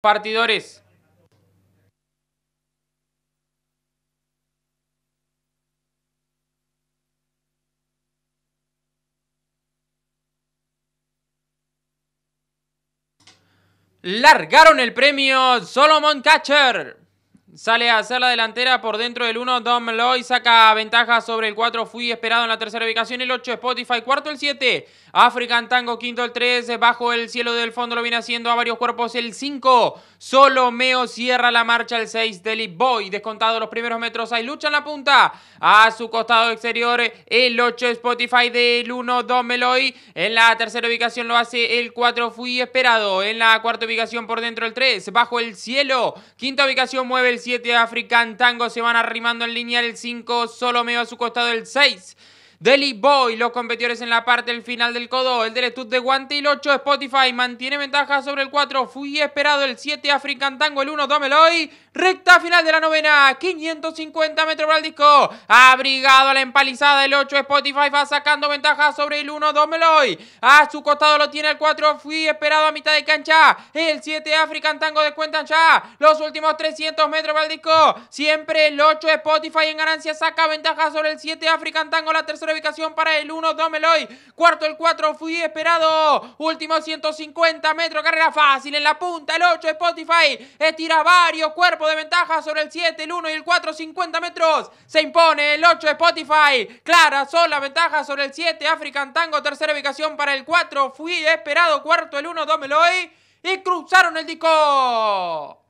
partidores. Largaron el premio Solomon Catcher. Sale a hacer la delantera por dentro del 1, Dom Meloy saca ventaja sobre el 4, Fui esperado en la tercera ubicación, el 8, Spotify, cuarto el 7, African Tango, quinto el 3, bajo el cielo del fondo lo viene haciendo a varios cuerpos el 5, meo cierra la marcha el 6, Deli Boy, descontado los primeros metros, hay lucha en la punta, a su costado exterior el 8, Spotify del 1, Dom Meloy en la tercera ubicación lo hace el 4, Fui esperado, en la cuarta ubicación por dentro el 3, bajo el cielo, quinta ubicación mueve el el 7, African Tango se van arrimando en línea el 5, solo medio a su costado el 6. Deliboy, Boy, los competidores en la parte del final del codo. El del Estudio de Guante y el 8 Spotify mantiene ventaja sobre el 4. Fui esperado el 7 African Tango, el 1 Domeloy. Recta final de la novena, 550 metros para el disco. Abrigado a la empalizada, el 8 Spotify va sacando ventaja sobre el 1 Domeloy. A su costado lo tiene el 4 Fui esperado a mitad de cancha. El 7 African Tango descuentan ya los últimos 300 metros para el disco. Siempre el 8 Spotify en ganancia saca ventaja sobre el 7 African Tango, la tercera ubicación para el 1, Domeloy. Cuarto el 4, fui esperado. Último 150 metros, carrera fácil en la punta. El 8, Spotify. Estira varios cuerpos de ventaja sobre el 7, el 1 y el 4, 50 metros. Se impone el 8, Spotify. Clara, sola ventaja sobre el 7, African Tango. Tercera ubicación para el 4, fui esperado. Cuarto el 1, Domeloy. Y cruzaron el disco.